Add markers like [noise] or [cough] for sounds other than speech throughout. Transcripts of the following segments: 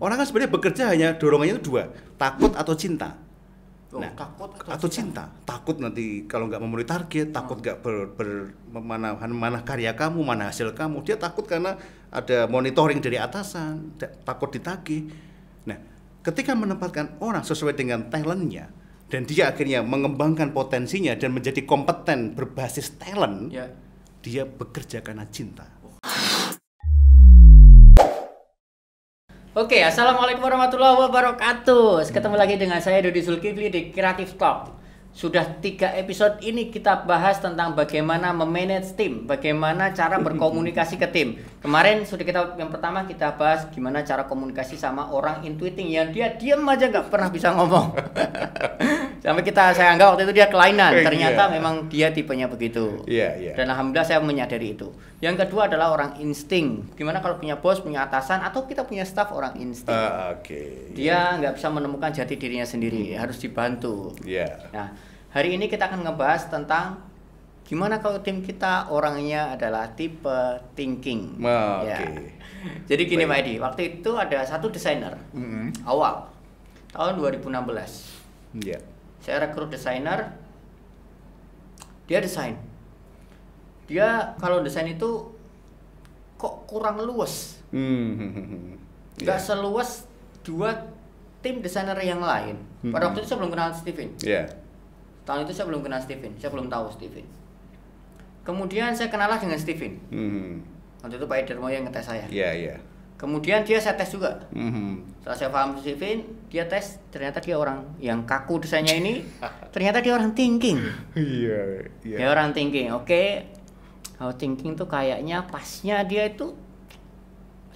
orang kan sebenarnya bekerja hanya dorongannya itu dua takut atau cinta oh, nah takut atau, atau cinta. cinta takut nanti kalau nggak memenuhi target takut hmm. nggak oh. ber, mana, karya kamu mana hasil kamu dia takut karena ada monitoring dari atasan takut ditagih nah ketika menempatkan orang sesuai dengan talentnya dan dia akhirnya mengembangkan potensinya dan menjadi kompeten berbasis talent yeah. dia bekerja karena cinta Oke, okay, assalamualaikum warahmatullahi wabarakatuh. Ketemu lagi dengan saya Dodi Zulkifli di Creative Talk. Sudah tiga episode ini kita bahas tentang bagaimana memanage tim, bagaimana cara berkomunikasi ke tim. Kemarin sudah kita yang pertama kita bahas gimana cara komunikasi sama orang intuiting yang dia diam aja nggak pernah bisa ngomong. [laughs] sampai kita saya anggap waktu itu dia kelainan iya. ternyata yeah. memang dia tipenya begitu yeah, yeah. dan alhamdulillah saya menyadari itu yang kedua adalah orang insting gimana kalau punya bos punya atasan atau kita punya staff orang insting uh, ah, okay. dia nggak yeah. bisa menemukan jati dirinya sendiri harus dibantu yeah. nah hari ini kita akan ngebahas tentang gimana kalau tim kita orangnya adalah tipe thinking oh, ya. jadi gini Madi Pak Edi waktu itu ada satu desainer mm -hmm. awal tahun 2016 yeah saya rekrut desainer dia desain dia kalau desain itu kok kurang luas hmm, hmm, hmm, hmm. nggak yeah. seluas dua tim desainer yang lain hmm. pada waktu itu saya belum kenal Steven yeah. tahun itu saya belum kenal Steven saya belum tahu Steven kemudian saya kenalah dengan Steven hmm. waktu itu Pak Edermo yang ngetes saya yeah, yeah kemudian dia saya tes juga mm-hmm. setelah saya paham Stephen dia tes ternyata dia orang yang kaku desainnya ini [laughs] ternyata dia orang thinking iya yeah, yeah. dia orang thinking oke okay. how thinking tuh kayaknya pasnya dia itu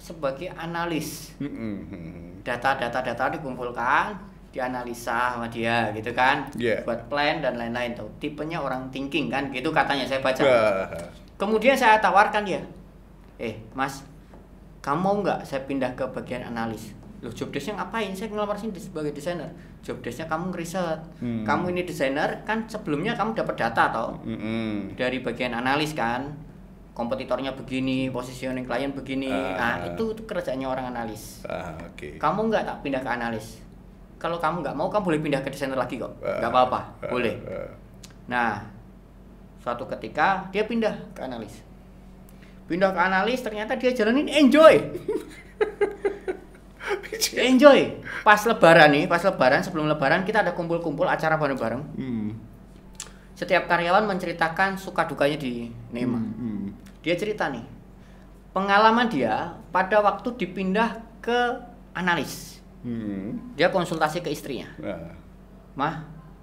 sebagai analis mhm. data-data mm-hmm. data dikumpulkan dianalisa sama dia gitu kan yeah. buat plan dan lain-lain tuh tipenya orang thinking kan gitu katanya saya baca kemudian saya tawarkan dia eh mas kamu mau nggak saya pindah ke bagian analis job jobdesknya ngapain saya ngelamar sini sebagai desainer jobdesknya kamu ngeriset hmm. kamu ini desainer kan sebelumnya kamu dapat data atau hmm. dari bagian analis kan kompetitornya begini positioning klien begini uh, nah itu, itu kerjanya orang analis uh, ah, okay. kamu nggak tak pindah ke analis kalau kamu nggak mau kamu boleh pindah ke desainer lagi kok ah. nggak uh, apa-apa uh, boleh uh, nah suatu ketika dia pindah ke analis pindah ke analis ternyata dia jalanin enjoy [laughs] enjoy pas lebaran nih pas lebaran sebelum lebaran kita ada kumpul-kumpul acara bareng-bareng hmm. setiap karyawan menceritakan suka dukanya di Nema hmm, hmm. dia cerita nih pengalaman dia pada waktu dipindah ke analis hmm. dia konsultasi ke istrinya nah. mah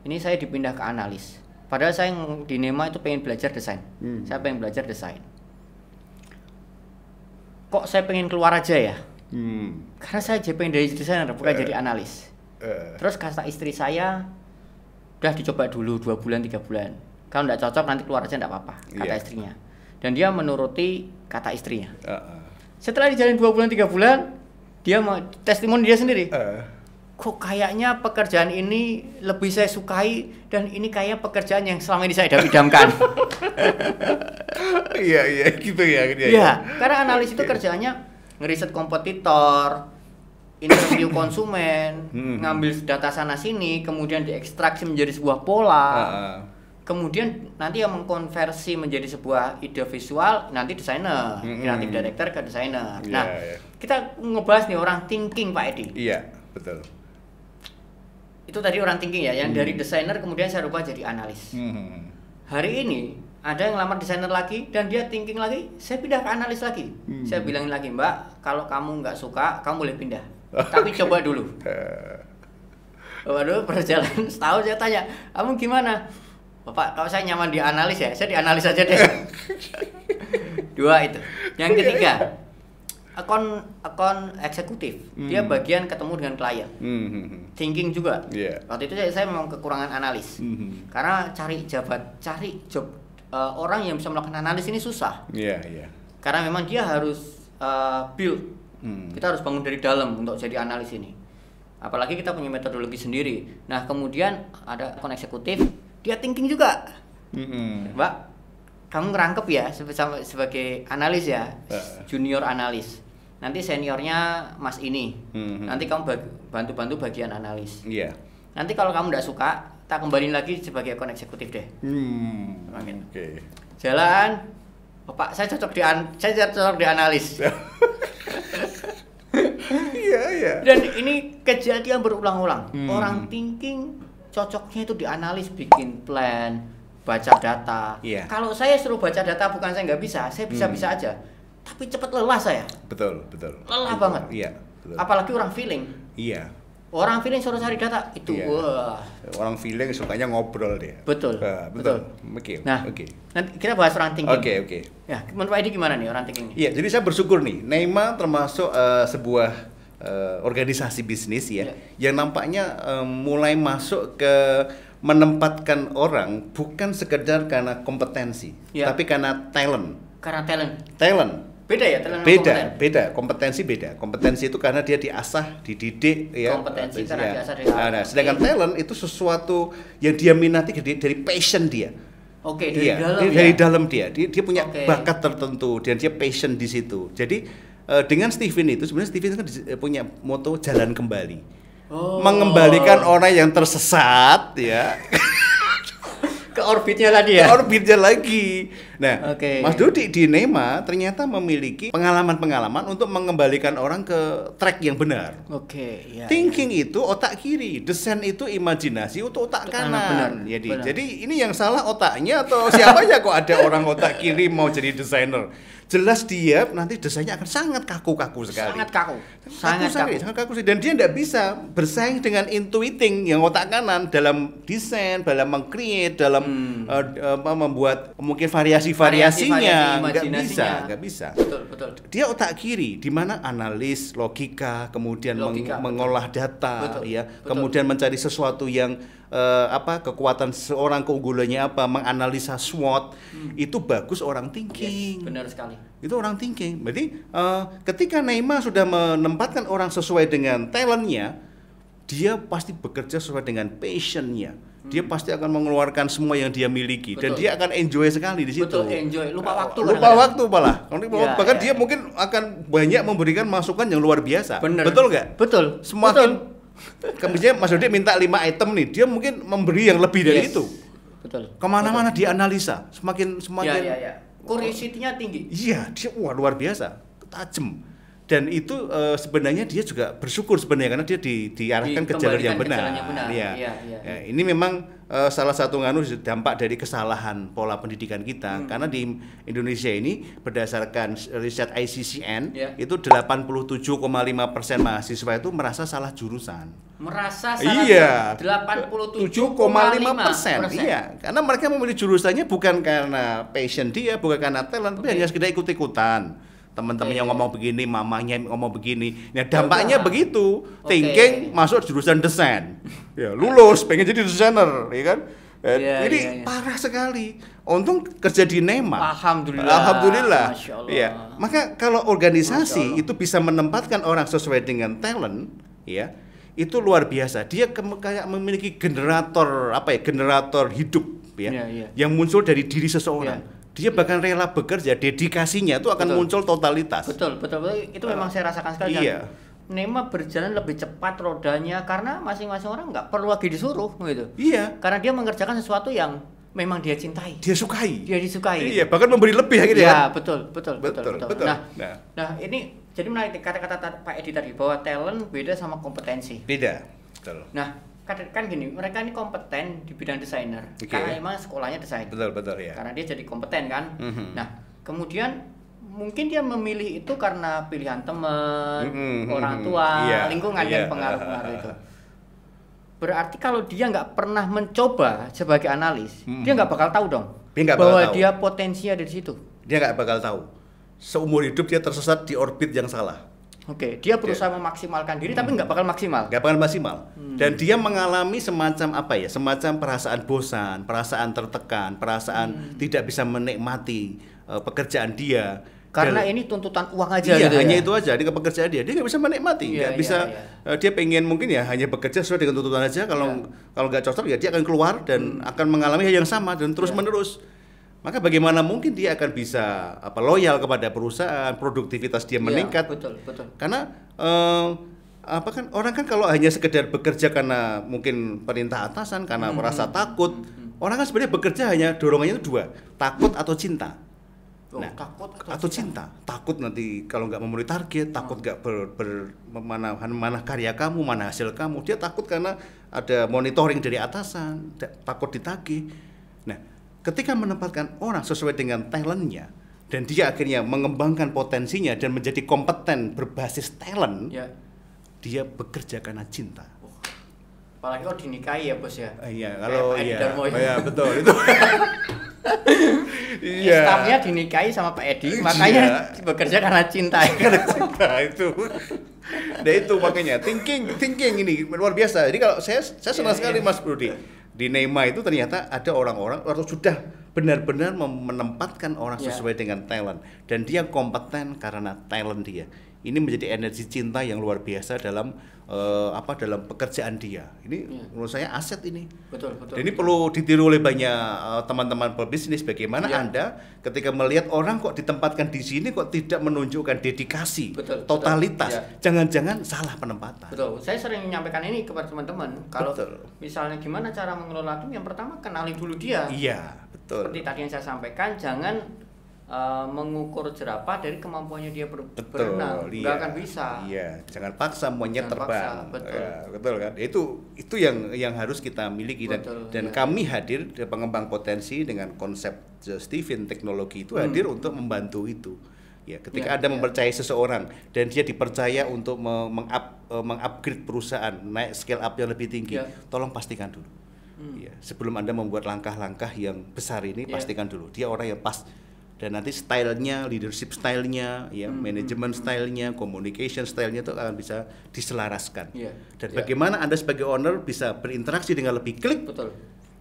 ini saya dipindah ke analis padahal saya di Nema itu pengen belajar desain hmm. saya pengen belajar desain kok saya pengen keluar aja ya hmm. karena saya jadi pengen dari desainer bukan uh, jadi analis uh. terus kata istri saya udah dicoba dulu dua bulan tiga bulan kalau nggak cocok nanti keluar aja nggak apa-apa kata yeah. istrinya dan dia menuruti kata istrinya uh, uh. setelah dijalin dua bulan tiga bulan dia mau testimoni dia sendiri uh kok kayaknya pekerjaan ini lebih saya sukai dan ini kayak pekerjaan yang selama ini saya idam-idamkan. [laughs] Iya iya gitu ya. Gitu ya. Iya. Ya, karena analis itu kerjanya ngeriset kompetitor, interview [coughs] konsumen, hmm. ngambil data sana sini, kemudian diekstraksi menjadi sebuah pola. Kemudian nanti yang mengkonversi menjadi sebuah ide visual nanti desainer, hmm. kreatif director ke desainer. Iya, nah, iya. kita ngebahas nih orang thinking Pak Edi. Iya, betul itu tadi orang thinking ya, yang hmm. dari desainer kemudian saya rubah jadi analis. Hmm. Hari ini ada yang lamar desainer lagi dan dia thinking lagi, saya pindah ke analis lagi. Hmm. Saya bilangin lagi, Mbak, kalau kamu nggak suka, kamu boleh pindah. Okay. [laughs] Tapi coba dulu. [laughs] Waduh, perjalanan [laughs] setahun saya tanya, kamu gimana? Bapak, kalau saya nyaman di analis ya, saya di analis aja deh. Dua itu. Yang ketiga, iya, iya akun akun eksekutif hmm. dia bagian ketemu dengan klien hmm. hmm, hmm. thinking juga yeah. waktu itu saya, saya memang kekurangan analis hmm, hmm. karena cari jabat cari job uh, orang yang bisa melakukan analis ini susah yeah, yeah. karena memang dia harus uh, build hmm. kita harus bangun dari dalam untuk jadi analis ini apalagi kita punya metodologi sendiri nah kemudian ada akun eksekutif dia thinking juga mm -hmm. mbak kamu ngerangkep ya sebagai analis ya junior analis nanti seniornya mas ini hmm nanti kamu bantu-bantu bagian analis yeah. nanti kalau kamu nggak suka tak kembali lagi sebagai akun eksekutif deh hmm. oke okay. jalan oh, pak saya cocok di an- saya cocok di analis Iya, iya. Dan ini kejadian berulang-ulang. Hmm. Orang thinking cocoknya itu di analis bikin plan, baca data. Yeah. Kalau saya suruh baca data bukan saya nggak bisa, saya bisa-bisa hmm. aja. Tapi cepat lelah saya. Betul, betul. Lelah betul. banget. Iya, betul. Apalagi orang feeling. Iya. Orang feeling suruh cari data itu. Iya. Wah. Orang feeling sukanya ngobrol dia. Betul. Uh, betul. Oke. Okay, nah, oke. Okay. Nanti kita bahas orang thinking. Oke, oke. Ya, menurut Pak gimana nih orang thinking? Iya, jadi saya bersyukur nih, Neymar termasuk uh, sebuah uh, organisasi bisnis ya, yeah. yang nampaknya uh, mulai masuk ke menempatkan orang bukan sekedar karena kompetensi, ya. tapi karena talent. Karena talent. Talent. Beda ya talent. Beda, kompeten. beda. Kompetensi beda. Kompetensi itu karena dia diasah, dididik, ya. Kompetensi karena ya. diasah. dari. Nah, nah, sedangkan okay. talent itu sesuatu yang dia minati dari, dari passion dia. Oke, okay, dari iya, dalam dia, ya? dari dalam dia. Dia, dia punya okay. bakat tertentu dan dia passion di situ. Jadi eh, dengan Steven itu sebenarnya Steven kan eh, punya moto jalan kembali. Oh. mengembalikan orang yang tersesat ya [laughs] ke orbitnya lagi ya ke orbitnya lagi nah okay. Mas Dodi di Nema ternyata memiliki pengalaman-pengalaman untuk mengembalikan orang ke track yang benar oke okay, ya, thinking ya. itu otak kiri desain itu imajinasi untuk otak kanan benar, jadi benar. jadi ini yang salah otaknya atau siapa ya kok ada orang otak kiri mau jadi desainer jelas dia nanti desainnya akan sangat kaku-kaku sekali sangat kaku Kan sangat kaku, sangat, sangat kaku sih dan dia tidak bisa bersaing dengan intuiting yang otak kanan dalam desain dalam mengcreate dalam hmm. uh, uh, membuat mungkin variasi-variasinya nggak bisa nggak bisa betul, betul. dia otak kiri di mana analis logika kemudian logika, meng mengolah data betul, ya betul. kemudian mencari sesuatu yang uh, apa kekuatan seorang keunggulannya apa menganalisa SWOT hmm. itu bagus orang thinking yes, benar sekali itu orang thinking berarti uh, ketika Neymar sudah men menempatkan orang sesuai dengan talentnya, dia pasti bekerja sesuai dengan passionnya. Dia hmm. pasti akan mengeluarkan semua yang dia miliki Betul. dan dia akan enjoy sekali di situ. Betul, enjoy. Lupa ah, waktu uh, Lupa kan waktu malah. ya, bahkan ya, dia ya. mungkin akan banyak memberikan masukan yang luar biasa. Bener. Betul nggak? Betul. Semakin Kemudian Mas Dodi minta lima item nih, dia mungkin memberi yang lebih dari yes. itu. Betul. Kemana-mana dia analisa, semakin semakin. Ya, ya, ya. Curiosity-nya tinggi. Iya, dia wah luar biasa, tajam dan itu uh, sebenarnya dia juga bersyukur sebenarnya karena dia di, diarahkan ke jalur yang benar. Yang iya. benar. Iya, iya, ya. Ya, ya. Ya, ini memang uh, salah satu nganu dampak dari kesalahan pola pendidikan kita hmm. karena di Indonesia ini berdasarkan riset ICCN yeah. itu 87,5% persen mahasiswa itu merasa salah jurusan. Merasa salah iya. 87,5%. persen. Iya, karena mereka memilih jurusannya bukan karena passion dia, bukan karena talent, okay. tapi hanya sekedar ikut-ikutan teman-temannya yeah. ngomong begini, mamanya ngomong begini. Nah, dampaknya okay. begitu. Thinking masuk jurusan desain. Ya, lulus pengen jadi desainer, ya kan? yeah, iya, iya, jadi yeah, yeah. parah sekali. Untung kerja di Nema. Alhamdulillah. Alhamdulillah. Ya. Maka kalau organisasi itu bisa menempatkan orang sesuai dengan talent, ya, itu luar biasa. Dia kayak memiliki generator apa ya? Generator hidup ya. Yeah, yeah. Yang muncul dari diri seseorang. Yeah dia bahkan rela bekerja, dedikasinya itu akan betul. muncul totalitas. Betul, betul, betul. Itu memang uh, saya rasakan sekali. Iya. Nema berjalan lebih cepat rodanya karena masing-masing orang nggak perlu lagi disuruh gitu. Iya. Karena dia mengerjakan sesuatu yang memang dia cintai. Dia sukai. Dia disukai. Gitu. Iya, bahkan memberi lebih akhirnya. Iya, ya. betul, betul, betul, betul. betul. betul. Nah, nah, nah, ini jadi menarik kata-kata Pak Edi tadi bahwa talent beda sama kompetensi. Beda. Betul. Nah, kan gini mereka ini kompeten di bidang desainer okay. karena emang sekolahnya desain betul betul ya karena dia jadi kompeten kan mm -hmm. nah kemudian mungkin dia memilih itu karena pilihan teman mm -hmm. orang tua yeah. lingkungan yeah. dan iya. pengaruh pengaruh itu berarti kalau dia nggak pernah mencoba sebagai analis mm -hmm. dia nggak bakal tahu dong dia gak bahwa tahu. dia potensinya ada di situ dia nggak bakal tahu seumur hidup dia tersesat di orbit yang salah Oke, okay. dia berusaha dia, memaksimalkan diri hmm. tapi nggak bakal maksimal. Nggak bakal maksimal. Hmm. Dan dia mengalami semacam apa ya? Semacam perasaan bosan, perasaan tertekan, perasaan hmm. tidak bisa menikmati uh, pekerjaan dia. Karena Dan, ini tuntutan uang aja iya, gitu ya? hanya ya? itu aja, ini pekerjaan dia. Dia nggak bisa menikmati, iya, nggak yeah, bisa Yeah, iya. yeah. dia pengen mungkin ya hanya bekerja sesuai dengan tuntutan aja. Kalau yeah. kalau nggak cocok ya dia akan keluar dan hmm. akan mengalami hal yang sama dan terus yeah. menerus maka bagaimana mungkin dia akan bisa apa loyal kepada perusahaan, produktivitas dia iya, meningkat. Ya, betul, betul. Karena eh, apa kan orang kan kalau hanya sekedar bekerja karena mungkin perintah atasan, karena hmm. merasa hmm, hmm, takut, hmm, hmm. orang kan sebenarnya bekerja hanya dorongannya itu dua, takut atau cinta. Oh, nah, takut atau, atau cinta. cinta, takut nanti kalau nggak memenuhi target, takut nggak hmm. ber, ber mana, mana karya kamu, mana hasil kamu, dia takut karena ada monitoring dari atasan, takut ditagih. Nah, ketika menempatkan orang sesuai dengan talentnya dan dia akhirnya mengembangkan potensinya dan menjadi kompeten berbasis talent, ya. dia bekerja karena cinta. Apalagi kalau dinikahi ya bos ya. Ah, iya kalau iya. Oh, iya betul itu. [laughs] Iya. Staffnya dinikahi sama Pak Edi, iya. makanya ya. bekerja karena cinta. [laughs] Karena cinta itu. Nah itu makanya thinking thinking ini luar biasa. Jadi kalau saya saya senang ya, sekali ya. Mas Budi di Neymar itu ternyata ada orang-orang atau sudah benar-benar menempatkan orang yeah. sesuai dengan talent dan dia kompeten karena talent dia. Ini menjadi energi cinta yang luar biasa dalam uh, apa dalam pekerjaan dia. Ini ya. menurut saya aset ini. Betul, betul. Dan ini perlu ditiru oleh banyak teman eh, teman-teman pebisnis bagaimana ya. Anda ketika melihat orang kok ditempatkan di sini kok tidak menunjukkan dedikasi, betul, totalitas. jangan iya. Jangan-jangan salah penempatan. Betul. Saya sering menyampaikan ini kepada teman-teman kalau betul. misalnya gimana cara mengelola tim yang pertama kenali dulu dia. Iya, betul. Seperti tadi yang saya sampaikan, jangan uh, mengukur jerapah dari kemampuannya dia ber betul, berenang iya. akan bisa iya jangan paksa monyet jangan terbang paksa, betul. Ya, betul kan itu itu yang yang harus kita miliki betul, dan dan iya. kami hadir pengembang potensi dengan konsep Steven teknologi itu hmm. hadir hmm. untuk membantu itu ya ketika ya, anda ya. mempercayai seseorang dan dia dipercaya untuk mengup eh, mengupgrade perusahaan naik scale up yang lebih tinggi ya. tolong pastikan dulu hmm. ya sebelum anda membuat langkah-langkah yang besar ini ya. pastikan dulu dia orang yang pas dan nanti stylenya, leadership stylenya, ya, hmm. hmm manajemen hmm. stylenya, communication stylenya itu akan bisa diselaraskan. Yeah. Dan yeah. bagaimana anda sebagai owner bisa berinteraksi dengan lebih klik Betul.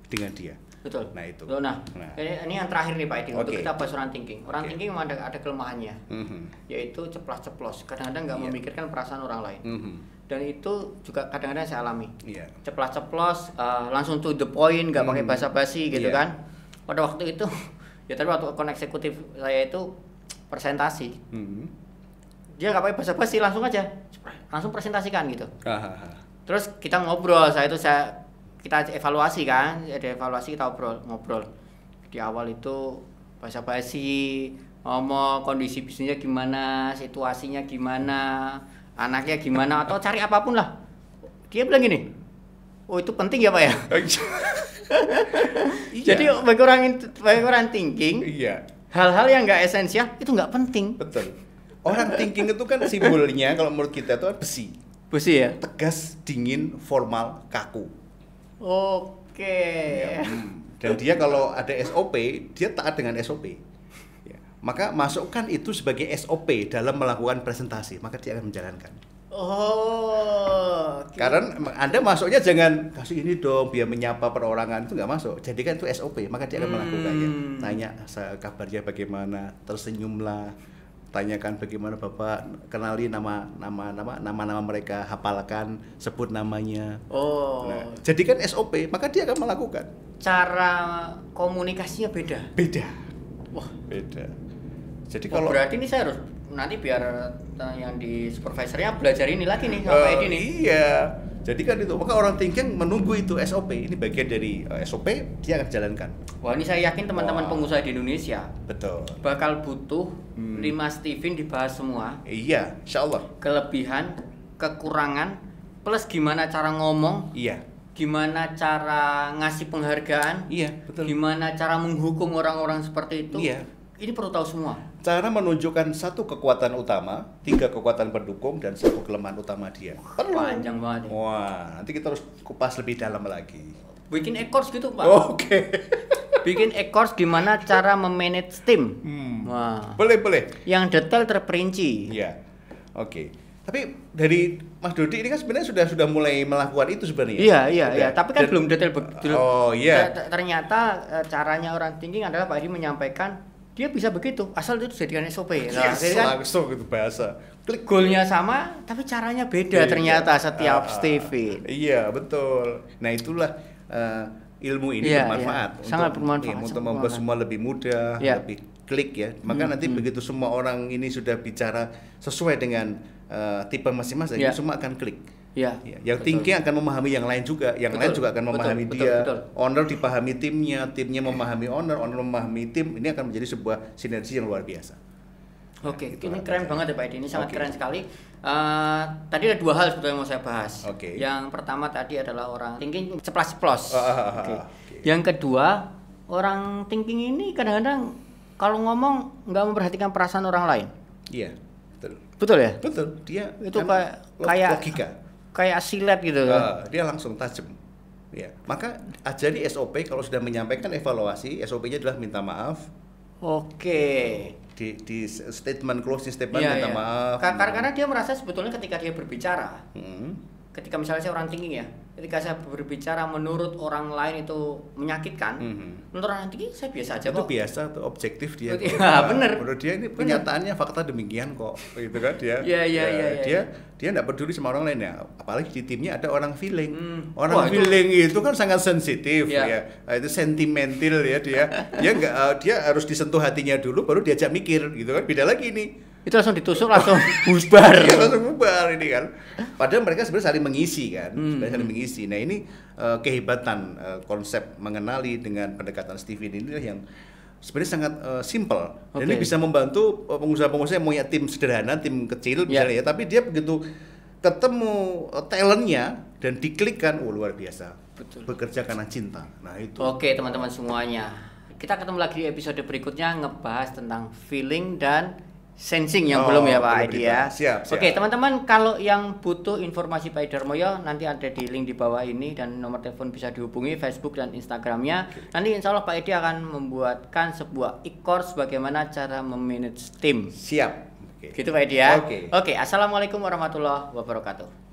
dengan dia. Betul. Nah itu. Nah, nah. Ini, yang terakhir nih Pak Edi okay. untuk kita bahas orang thinking. Orang okay. thinking ada ada kelemahannya, mm -hmm. yaitu ceplos ceplos Kadang-kadang nggak yeah. memikirkan perasaan orang lain. Mm -hmm. Dan itu juga kadang-kadang saya alami. Yeah. ceplos ceplos uh, eh, langsung to the point, nggak mm -hmm. pakai mhm. basa-basi gitu yeah. kan. Pada waktu itu [laughs] ya tapi waktu akun eksekutif saya itu presentasi hmm. dia nggak pakai bahasa basi langsung aja langsung presentasikan gitu Aha. Ah, ah. terus kita ngobrol saya itu saya kita evaluasi kan ada evaluasi kita ngobrol, ngobrol di awal itu bahasa basi ngomong kondisi bisnisnya gimana situasinya gimana anaknya gimana atau cari apapun lah dia bilang gini Oh itu penting ya pak ya. [laughs] Jadi iya. bagi orang bagi orang thinking, iya. hal-hal yang nggak esensial itu nggak penting. Betul. Orang thinking itu kan simbolnya kalau menurut kita itu kan besi. Besi ya. Tegas, dingin, formal, kaku. Oke. Ya, hmm. Dan dia kalau ada SOP, dia taat dengan SOP. Ya. Maka masukkan itu sebagai SOP dalam melakukan presentasi, maka dia akan menjalankan. Oh. Okay. Karena Anda masuknya jangan kasih ini dong biar menyapa perorangan itu nggak masuk. Jadi kan itu SOP, maka dia akan hmm. melakukannya. Tanya kabarnya bagaimana, tersenyumlah, tanyakan bagaimana Bapak, kenali nama nama nama nama nama mereka, hafalkan, sebut namanya. Oh. Nah, jadikan SOP, maka dia akan melakukan. Cara komunikasinya beda. Beda. Wah, beda. Jadi oh, kalau berarti ini saya harus nanti biar eh, yang di supervisornya belajar ini lagi nih sama uh, Edi nih. Iya. Jadi kan itu maka orang thinking menunggu itu SOP ini bagian dari uh, eh, SOP dia akan jalankan. Wah ini saya yakin teman-teman pengusaha di Indonesia betul bakal butuh hmm. lima Steven dibahas semua. Iya, insya Allah. Kelebihan, kekurangan, plus gimana cara ngomong. Iya. Gimana cara ngasih penghargaan? Iya, betul. Gimana cara menghukum orang-orang seperti itu? Iya ini perlu tahu semua. Cara menunjukkan satu kekuatan utama, tiga kekuatan pendukung, dan satu kelemahan utama dia. Perlu. Panjang banget. Ya. Wah, nanti kita harus kupas lebih dalam lagi. Bikin ekors gitu, Pak. Oke. Okay. Bikin ekors gimana cara memanage tim. Hmm. Wah. Boleh, boleh. Yang detail terperinci. Iya. Oke. Okay. Tapi dari Mas Dodi ini kan sebenarnya sudah sudah mulai melakukan itu sebenarnya. Iya iya iya. Tapi kan Dan, belum detail Oh iya. Ternyata e, caranya orang tinggi adalah Pak Hadi menyampaikan dia bisa begitu asal itu jadikan SOP ya nah, jadi kan langsung gitu bahasa klik goalnya sama tapi caranya beda yeah, ternyata yeah. setiap uh, ah, Steven iya betul nah itulah uh, ilmu ini yeah, bermanfaat yeah. sangat iya, untuk, bermanfaat ya, membuat semua lebih mudah yeah. lebih klik ya maka hmm, nanti hmm. begitu semua orang ini sudah bicara sesuai dengan uh, tipe masing-masing yeah. semua akan klik Ya. ya. Yang betul. thinking akan memahami yang lain juga, yang betul, lain juga akan memahami betul, dia. Betul, betul. Owner dipahami timnya, timnya memahami owner, owner memahami tim. Ini akan menjadi sebuah sinergi yang luar biasa. Oke, okay. Nah, ini keren banget ya Pak Edi. Ini sangat okay. keren sekali. Uh, tadi ada dua hal sebetulnya yang mau saya bahas. Okay. Yang pertama tadi adalah orang thinking ceplas-ceplos. Uh, ah, uh, ah, uh, ah, okay. okay. Yang kedua, orang thinking ini kadang-kadang kalau ngomong nggak memperhatikan perasaan orang lain. Iya, betul. Betul ya? Betul. Dia itu kan kayak kayak kayak silat gitu. Uh, dia langsung tajam. Ya. Maka ajari SOP kalau sudah menyampaikan evaluasi, SOP-nya adalah minta maaf. Oke. Okay. Di, di statement closing statement yeah, minta yeah. maaf. Karena, karena dia merasa sebetulnya ketika dia berbicara, hmm. ketika misalnya saya orang tinggi ya, ketika saya berbicara menurut orang lain itu menyakitkan mm -hmm. menurut orang lain saya biasa aja itu kok itu biasa atau objektif dia ya, bener menurut dia ini kenyataannya fakta demikian kok gitu kan dia ya, ya, ya, ya, dia ya. dia tidak peduli sama orang lain ya apalagi di timnya ada orang feeling hmm. orang Wah, feeling itu, itu kan sangat sensitif ya, ya. Nah, itu sentimental ya dia dia nggak dia harus disentuh hatinya dulu baru diajak mikir gitu kan beda lagi nih itu langsung ditusuk langsung [laughs] bubar iya, langsung bubar ini kan padahal mereka sebenarnya saling mengisi kan hmm. sebenarnya saling hmm. mengisi nah ini uh, kehebatan uh, konsep mengenali dengan pendekatan Steven ini yang sebenarnya sangat uh, simple okay. dan ini bisa membantu pengusaha-pengusaha yang punya tim sederhana tim kecil yeah. misalnya ya tapi dia begitu ketemu talentnya dan diklikkan, oh, luar biasa. Betul. Bekerja karena cinta. Nah itu. Oke teman-teman semuanya, kita ketemu lagi di episode berikutnya ngebahas tentang feeling dan sensing yang oh, belum ya oh, Pak Aidi ya. Siap, siap. Oke teman-teman kalau yang butuh informasi Pak Darmoyo nanti ada di link di bawah ini dan nomor telepon bisa dihubungi Facebook dan Instagramnya. Okay. Nanti insya Allah Pak Edi akan membuatkan sebuah e-course bagaimana cara memanage tim. Siap. Okay. Gitu Pak Edi ya. Oke. Okay. Oke. Okay, Assalamualaikum warahmatullahi wabarakatuh.